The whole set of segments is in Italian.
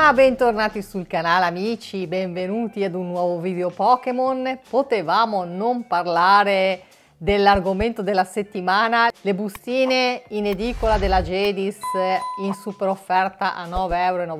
Ma bentornati sul canale amici, benvenuti ad un nuovo video Pokémon. Potevamo non parlare dell'argomento della settimana, le bustine in edicola della Jedis in super offerta a 9,90 euro.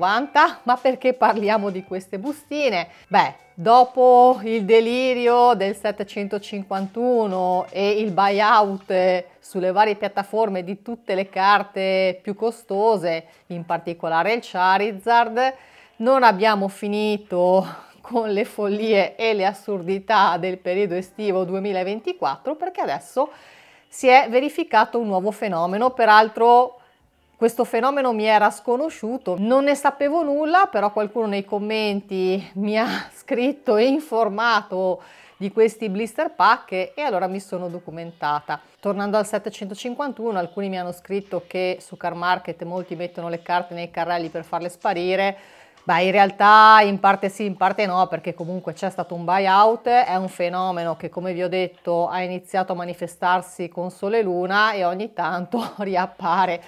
Ma perché parliamo di queste bustine? Beh, dopo il delirio del 751 e il buyout sulle varie piattaforme di tutte le carte più costose, in particolare il Charizard, non abbiamo finito con le follie e le assurdità del periodo estivo 2024 perché adesso si è verificato un nuovo fenomeno, peraltro questo fenomeno mi era sconosciuto, non ne sapevo nulla, però qualcuno nei commenti mi ha scritto e informato di questi blister pack e allora mi sono documentata. Tornando al 751, alcuni mi hanno scritto che su Car Market molti mettono le carte nei carrelli per farle sparire, Beh, in realtà in parte sì, in parte no, perché comunque c'è stato un buyout, è un fenomeno che come vi ho detto ha iniziato a manifestarsi con Sole e Luna e ogni tanto riappare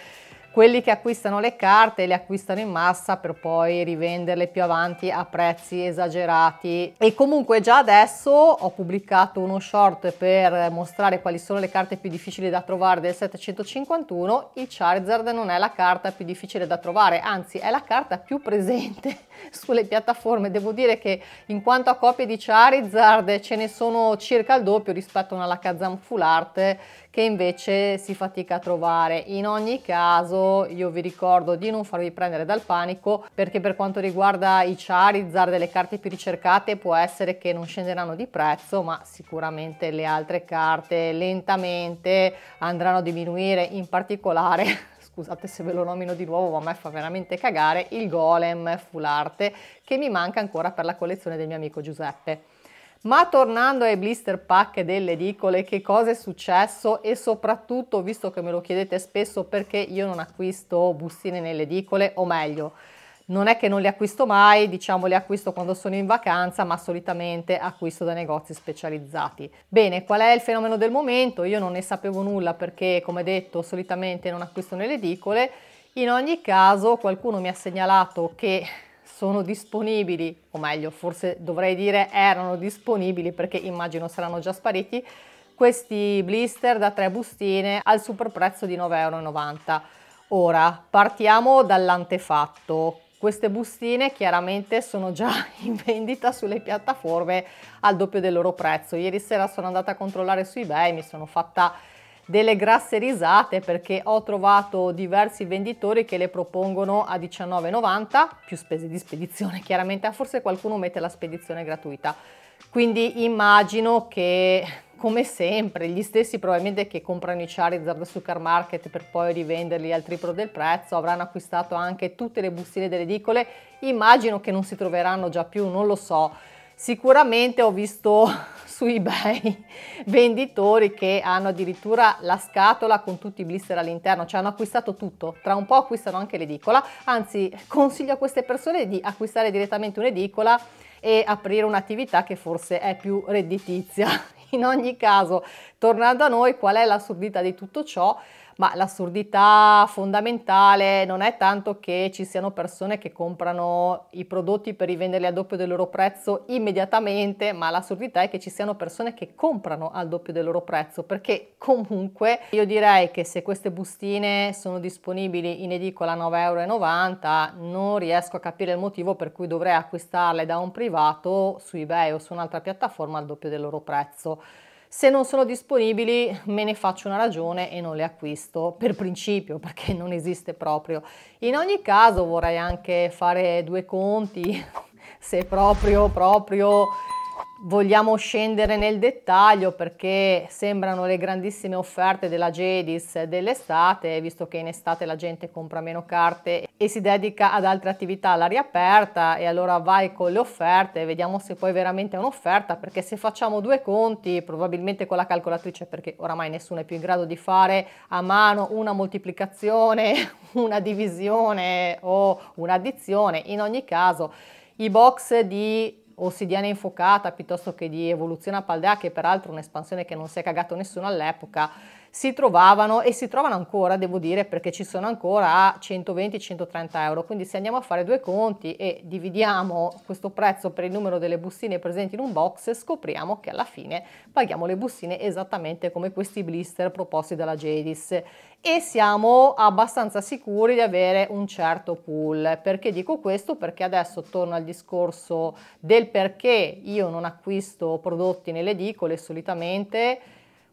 quelli che acquistano le carte le acquistano in massa per poi rivenderle più avanti a prezzi esagerati e comunque già adesso ho pubblicato uno short per mostrare quali sono le carte più difficili da trovare del 751 il Charizard non è la carta più difficile da trovare anzi è la carta più presente sulle piattaforme devo dire che in quanto a copie di Charizard ce ne sono circa il doppio rispetto a una Lakazam Full Art che invece si fatica a trovare in ogni caso io vi ricordo di non farvi prendere dal panico perché per quanto riguarda i Charizard delle carte più ricercate può essere che non scenderanno di prezzo ma sicuramente le altre carte lentamente andranno a diminuire in particolare scusate se ve lo nomino di nuovo ma a me fa veramente cagare il golem full arte che mi manca ancora per la collezione del mio amico Giuseppe ma tornando ai blister pack delle edicole, che cosa è successo e soprattutto, visto che me lo chiedete spesso, perché io non acquisto bustine nelle edicole, o meglio, non è che non le acquisto mai, diciamo le acquisto quando sono in vacanza, ma solitamente acquisto da negozi specializzati. Bene, qual è il fenomeno del momento? Io non ne sapevo nulla perché, come detto, solitamente non acquisto nelle edicole. In ogni caso, qualcuno mi ha segnalato che sono disponibili, o meglio forse dovrei dire erano disponibili perché immagino saranno già spariti, questi blister da tre bustine al super prezzo di 9,90 euro. Ora partiamo dall'antefatto. Queste bustine chiaramente sono già in vendita sulle piattaforme al doppio del loro prezzo. Ieri sera sono andata a controllare su eBay, mi sono fatta delle grasse risate perché ho trovato diversi venditori che le propongono a 19,90 più spese di spedizione chiaramente, forse qualcuno mette la spedizione gratuita. Quindi immagino che come sempre gli stessi probabilmente che comprano i Charizard al supermarket per poi rivenderli al triplo del prezzo avranno acquistato anche tutte le bustine delle edicole, immagino che non si troveranno già più, non lo so. Sicuramente ho visto su ebay venditori che hanno addirittura la scatola con tutti i blister all'interno cioè hanno acquistato tutto tra un po' acquistano anche l'edicola anzi consiglio a queste persone di acquistare direttamente un'edicola e aprire un'attività che forse è più redditizia in ogni caso tornando a noi qual è l'assurdità di tutto ciò ma l'assurdità fondamentale non è tanto che ci siano persone che comprano i prodotti per rivenderli al doppio del loro prezzo immediatamente, ma l'assurdità è che ci siano persone che comprano al doppio del loro prezzo, perché comunque io direi che se queste bustine sono disponibili in edicola a 9,90 euro, non riesco a capire il motivo per cui dovrei acquistarle da un privato su eBay o su un'altra piattaforma al doppio del loro prezzo. Se non sono disponibili me ne faccio una ragione e non le acquisto per principio perché non esiste proprio. In ogni caso vorrei anche fare due conti se proprio proprio vogliamo scendere nel dettaglio perché sembrano le grandissime offerte della Jedis dell'estate, visto che in estate la gente compra meno carte e si dedica ad altre attività all'aria aperta e allora vai con le offerte, vediamo se poi veramente è un'offerta perché se facciamo due conti, probabilmente con la calcolatrice perché oramai nessuno è più in grado di fare a mano una moltiplicazione, una divisione o un'addizione, in ogni caso i box di ossidiana infuocata piuttosto che di evoluzione a Paldea, che peraltro è un'espansione che non si è cagato nessuno all'epoca si trovavano e si trovano ancora, devo dire, perché ci sono ancora a 120-130 euro. Quindi se andiamo a fare due conti e dividiamo questo prezzo per il numero delle bustine presenti in un box, scopriamo che alla fine paghiamo le bustine esattamente come questi blister proposti dalla Jadis e siamo abbastanza sicuri di avere un certo pool. Perché dico questo? Perché adesso torno al discorso del perché io non acquisto prodotti nelle edicole solitamente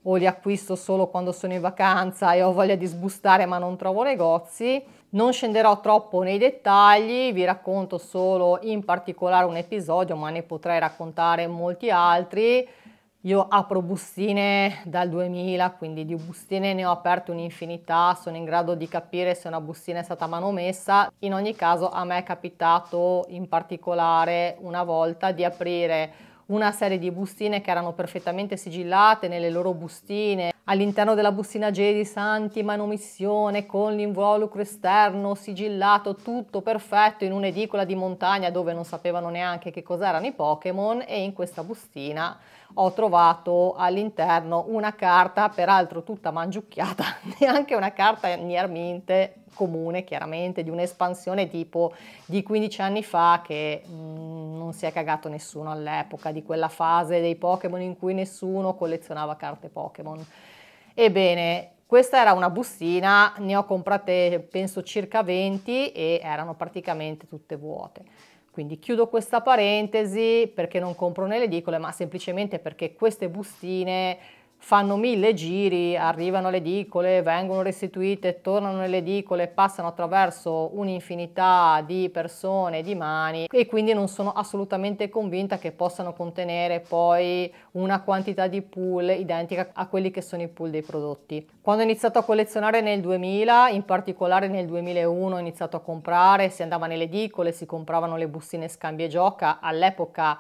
o li acquisto solo quando sono in vacanza e ho voglia di sbustare ma non trovo negozi. Non scenderò troppo nei dettagli, vi racconto solo in particolare un episodio, ma ne potrei raccontare molti altri. Io apro bustine dal 2000, quindi di bustine ne ho aperte un'infinità, sono in grado di capire se una bustina è stata manomessa. In ogni caso a me è capitato in particolare una volta di aprire una serie di bustine che erano perfettamente sigillate nelle loro bustine. All'interno della bustina Jedi Santi, manomissione, con l'involucro esterno sigillato, tutto perfetto in un'edicola di montagna dove non sapevano neanche che cos'erano i Pokémon e in questa bustina ho trovato all'interno una carta, peraltro tutta mangiucchiata, neanche una carta nierminte comune chiaramente di un'espansione tipo di 15 anni fa che mh, mm, non si è cagato nessuno all'epoca, di quella fase dei Pokémon in cui nessuno collezionava carte Pokémon. Ebbene, questa era una bustina, ne ho comprate penso circa 20 e erano praticamente tutte vuote. Quindi chiudo questa parentesi perché non compro nelle edicole, ma semplicemente perché queste bustine fanno mille giri, arrivano alle edicole, vengono restituite, tornano nelle edicole, passano attraverso un'infinità di persone, di mani e quindi non sono assolutamente convinta che possano contenere poi una quantità di pool identica a quelli che sono i pool dei prodotti. Quando ho iniziato a collezionare nel 2000, in particolare nel 2001 ho iniziato a comprare, si andava nelle edicole, si compravano le bustine scambio e gioca, all'epoca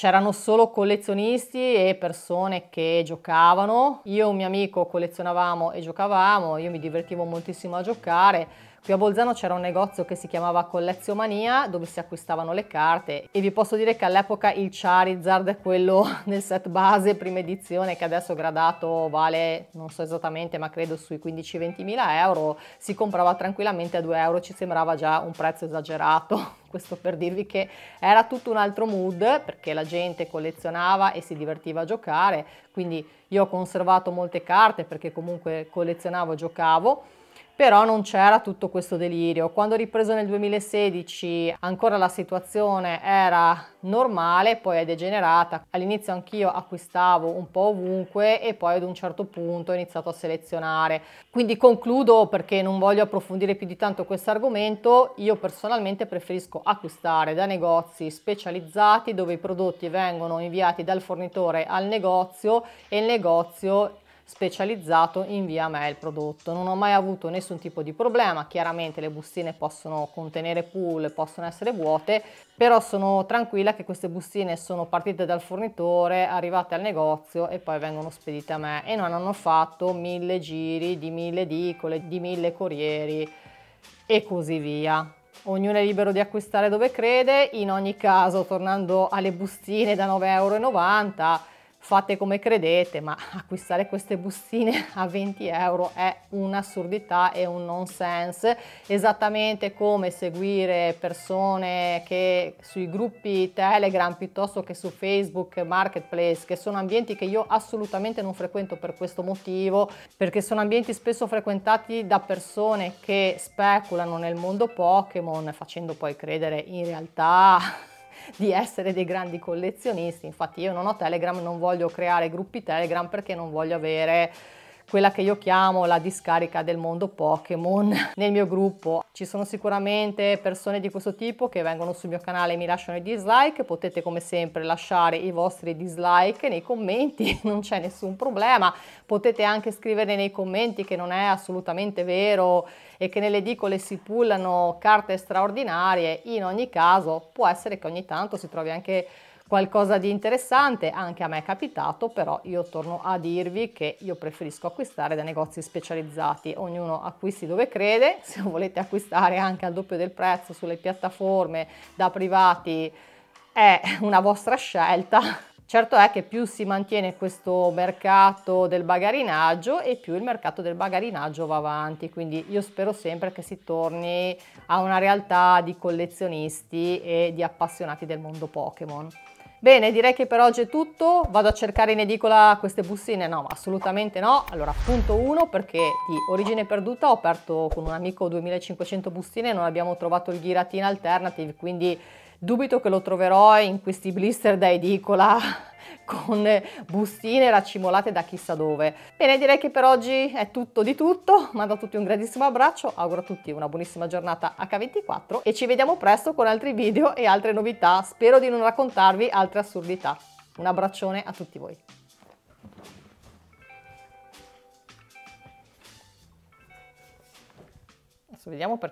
c'erano solo collezionisti e persone che giocavano. Io e un mio amico collezionavamo e giocavamo, io mi divertivo moltissimo a giocare Qui a Bolzano c'era un negozio che si chiamava Collezionania, dove si acquistavano le carte e vi posso dire che all'epoca il Charizard, quello nel set base, prima edizione, che adesso gradato vale non so esattamente ma credo sui 15-20 mila euro, si comprava tranquillamente a 2 euro, ci sembrava già un prezzo esagerato. Questo per dirvi che era tutto un altro mood perché la gente collezionava e si divertiva a giocare, quindi io ho conservato molte carte perché comunque collezionavo e giocavo però non c'era tutto questo delirio. Quando ho ripreso nel 2016 ancora la situazione era normale, poi è degenerata. All'inizio anch'io acquistavo un po' ovunque e poi ad un certo punto ho iniziato a selezionare. Quindi concludo perché non voglio approfondire più di tanto questo argomento, io personalmente preferisco acquistare da negozi specializzati dove i prodotti vengono inviati dal fornitore al negozio e il negozio specializzato invia a me il prodotto. Non ho mai avuto nessun tipo di problema, chiaramente le bustine possono contenere pool, possono essere vuote, però sono tranquilla che queste bustine sono partite dal fornitore, arrivate al negozio e poi vengono spedite a me e non hanno fatto mille giri di mille edicole, di mille corrieri e così via. Ognuno è libero di acquistare dove crede, in ogni caso tornando alle bustine da 9,90 euro fate come credete, ma acquistare queste bustine a 20 euro è un'assurdità e un nonsense, esattamente come seguire persone che sui gruppi Telegram piuttosto che su Facebook Marketplace, che sono ambienti che io assolutamente non frequento per questo motivo, perché sono ambienti spesso frequentati da persone che speculano nel mondo Pokémon facendo poi credere in realtà di essere dei grandi collezionisti, infatti io non ho Telegram, non voglio creare gruppi Telegram perché non voglio avere quella che io chiamo la discarica del mondo Pokémon nel mio gruppo. Ci sono sicuramente persone di questo tipo che vengono sul mio canale e mi lasciano i dislike, potete come sempre lasciare i vostri dislike nei commenti, non c'è nessun problema, potete anche scrivere nei commenti che non è assolutamente vero e che nelle edicole si pullano carte straordinarie, in ogni caso può essere che ogni tanto si trovi anche qualcosa di interessante, anche a me è capitato, però io torno a dirvi che io preferisco acquistare da negozi specializzati, ognuno acquisti dove crede, se volete acquistare anche al doppio del prezzo sulle piattaforme da privati è una vostra scelta, Certo è che più si mantiene questo mercato del bagarinaggio e più il mercato del bagarinaggio va avanti, quindi io spero sempre che si torni a una realtà di collezionisti e di appassionati del mondo Pokémon. Bene, direi che per oggi è tutto, vado a cercare in edicola queste bustine, no assolutamente no, allora punto 1 perché di origine perduta ho aperto con un amico 2500 bustine, non abbiamo trovato il Giratina Alternative, quindi Dubito che lo troverò in questi blister da edicola con bustine raccimolate da chissà dove. Bene, direi che per oggi è tutto di tutto. Mando a tutti un grandissimo abbraccio, auguro a tutti una buonissima giornata H24 e ci vediamo presto con altri video e altre novità. Spero di non raccontarvi altre assurdità. Un abbraccione a tutti voi. Adesso vediamo perché.